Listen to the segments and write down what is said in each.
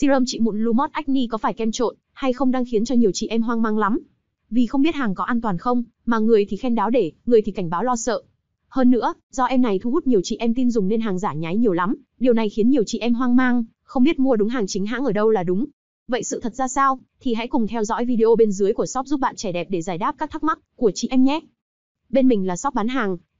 Serum trị mụn Lumos Acne có phải kem trộn hay không đang khiến cho nhiều chị em hoang mang lắm. Vì không biết hàng có an toàn không, mà người thì khen đáo để, người thì cảnh báo lo sợ. Hơn nữa, do em này thu hút nhiều chị em tin dùng nên hàng giả nhái nhiều lắm, điều này khiến nhiều chị em hoang mang, không biết mua đúng hàng chính hãng ở đâu là đúng. Vậy sự thật ra sao, thì hãy cùng theo dõi video bên dưới của shop giúp bạn trẻ đẹp để giải đáp các thắc mắc của chị em nhé. Bên mình là shop bán hàng,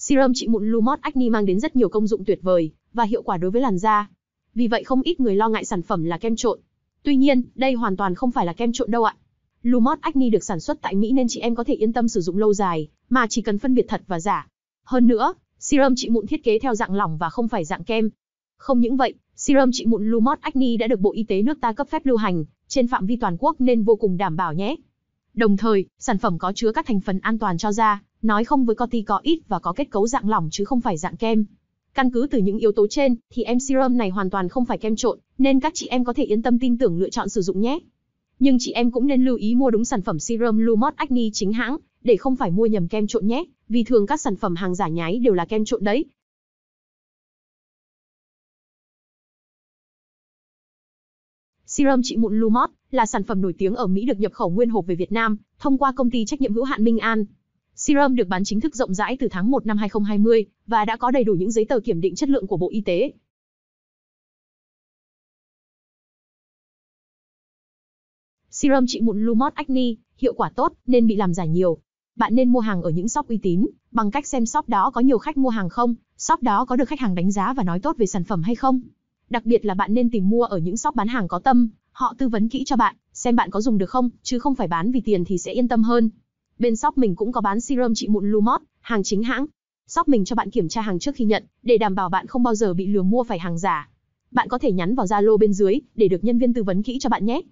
Serum trị mụn Lumos Acne mang đến rất nhiều công dụng tuyệt vời và hiệu quả đối với làn da. Vì vậy không ít người lo ngại sản phẩm là kem trộn. Tuy nhiên, đây hoàn toàn không phải là kem trộn đâu ạ. Lumos Acne được sản xuất tại Mỹ nên chị em có thể yên tâm sử dụng lâu dài, mà chỉ cần phân biệt thật và giả. Hơn nữa, serum trị mụn thiết kế theo dạng lỏng và không phải dạng kem. Không những vậy, serum trị mụn Lumos Acne đã được Bộ Y tế nước ta cấp phép lưu hành trên phạm vi toàn quốc nên vô cùng đảm bảo nhé. Đồng thời, sản phẩm có chứa các thành phần an toàn cho da, nói không với corticoid và có kết cấu dạng lỏng chứ không phải dạng kem. Căn cứ từ những yếu tố trên, thì em serum này hoàn toàn không phải kem trộn, nên các chị em có thể yên tâm tin tưởng lựa chọn sử dụng nhé. Nhưng chị em cũng nên lưu ý mua đúng sản phẩm serum Lumot Acne chính hãng, để không phải mua nhầm kem trộn nhé, vì thường các sản phẩm hàng giả nhái đều là kem trộn đấy, Serum trị mụn Lumot là sản phẩm nổi tiếng ở Mỹ được nhập khẩu nguyên hộp về Việt Nam thông qua công ty trách nhiệm hữu hạn Minh An. Serum được bán chính thức rộng rãi từ tháng 1 năm 2020 và đã có đầy đủ những giấy tờ kiểm định chất lượng của Bộ Y tế. Serum trị mụn Lumot Acne, hiệu quả tốt nên bị làm giả nhiều. Bạn nên mua hàng ở những shop uy tín, bằng cách xem shop đó có nhiều khách mua hàng không, shop đó có được khách hàng đánh giá và nói tốt về sản phẩm hay không. Đặc biệt là bạn nên tìm mua ở những shop bán hàng có tâm, họ tư vấn kỹ cho bạn, xem bạn có dùng được không, chứ không phải bán vì tiền thì sẽ yên tâm hơn. Bên shop mình cũng có bán serum trị mụn Lumot, hàng chính hãng. Shop mình cho bạn kiểm tra hàng trước khi nhận, để đảm bảo bạn không bao giờ bị lừa mua phải hàng giả. Bạn có thể nhắn vào Zalo bên dưới để được nhân viên tư vấn kỹ cho bạn nhé.